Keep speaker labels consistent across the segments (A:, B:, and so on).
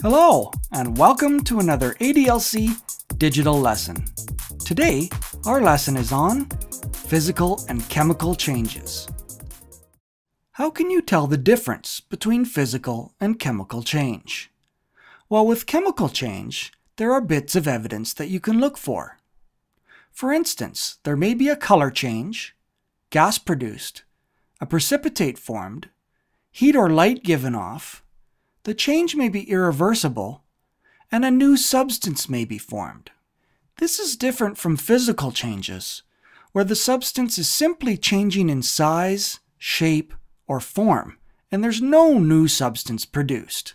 A: Hello, and welcome to another ADLC digital lesson. Today, our lesson is on physical and chemical changes. How can you tell the difference between physical and chemical change? Well, with chemical change, there are bits of evidence that you can look for. For instance, there may be a color change, gas produced, a precipitate formed, heat or light given off, the change may be irreversible, and a new substance may be formed. This is different from physical changes, where the substance is simply changing in size, shape, or form, and there's no new substance produced.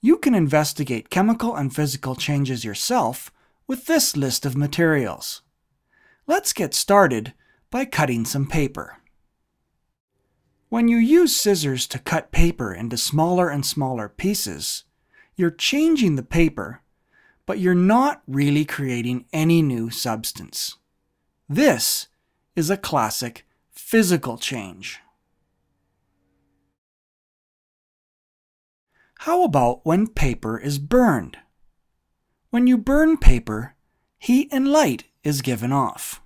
A: You can investigate chemical and physical changes yourself with this list of materials. Let's get started by cutting some paper. When you use scissors to cut paper into smaller and smaller pieces, you're changing the paper, but you're not really creating any new substance. This is a classic physical change. How about when paper is burned? When you burn paper, heat and light is given off.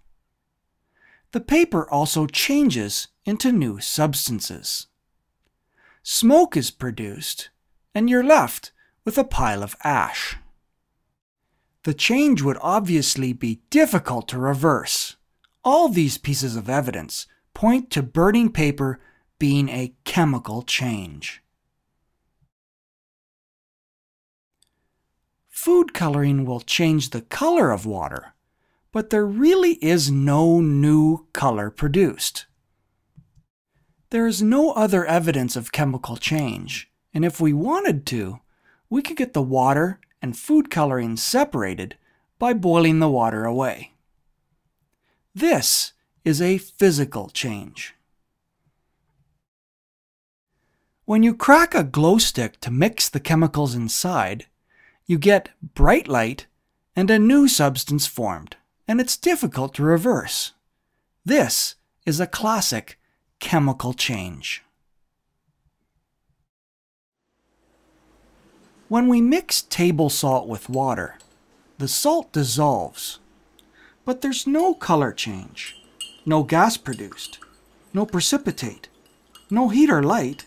A: The paper also changes into new substances. Smoke is produced, and you're left with a pile of ash. The change would obviously be difficult to reverse. All these pieces of evidence point to burning paper being a chemical change. Food coloring will change the color of water, but there really is no new color produced. There is no other evidence of chemical change, and if we wanted to, we could get the water and food coloring separated by boiling the water away. This is a physical change. When you crack a glow stick to mix the chemicals inside, you get bright light and a new substance formed and it's difficult to reverse. This is a classic chemical change. When we mix table salt with water, the salt dissolves, but there's no color change, no gas produced, no precipitate, no heat or light,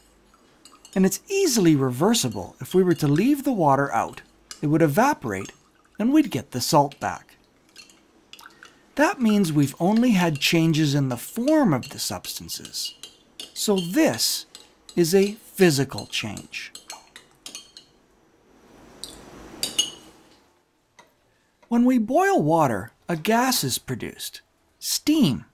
A: and it's easily reversible if we were to leave the water out. It would evaporate and we'd get the salt back. That means we've only had changes in the form of the substances. So this is a physical change. When we boil water, a gas is produced, steam.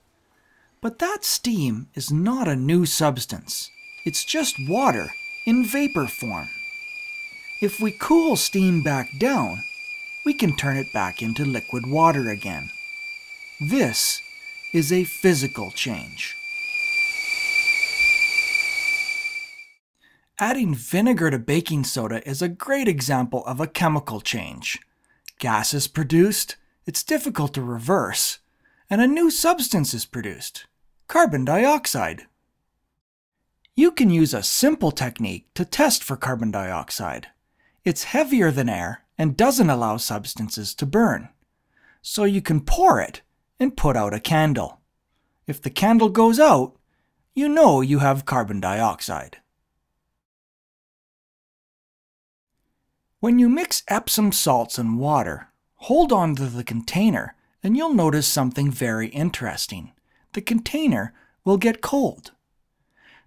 A: But that steam is not a new substance. It's just water in vapor form. If we cool steam back down, we can turn it back into liquid water again. This is a physical change. Adding vinegar to baking soda is a great example of a chemical change. Gas is produced, it's difficult to reverse, and a new substance is produced, carbon dioxide. You can use a simple technique to test for carbon dioxide. It's heavier than air and doesn't allow substances to burn. So you can pour it and put out a candle. If the candle goes out, you know you have carbon dioxide. When you mix Epsom salts and water, hold on to the container and you'll notice something very interesting. The container will get cold.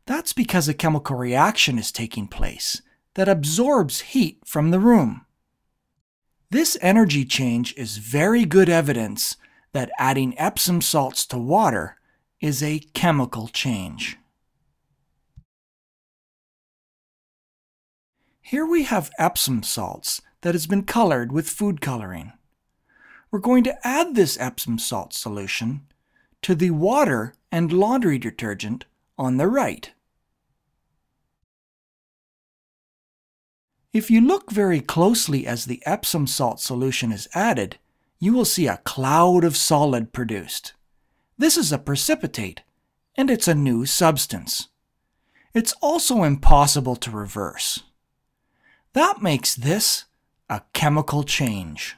A: That's because a chemical reaction is taking place that absorbs heat from the room. This energy change is very good evidence that adding Epsom salts to water is a chemical change. Here we have Epsom salts that has been colored with food coloring. We're going to add this Epsom salt solution to the water and laundry detergent on the right. If you look very closely as the Epsom salt solution is added, you will see a cloud of solid produced. This is a precipitate, and it's a new substance. It's also impossible to reverse. That makes this a chemical change.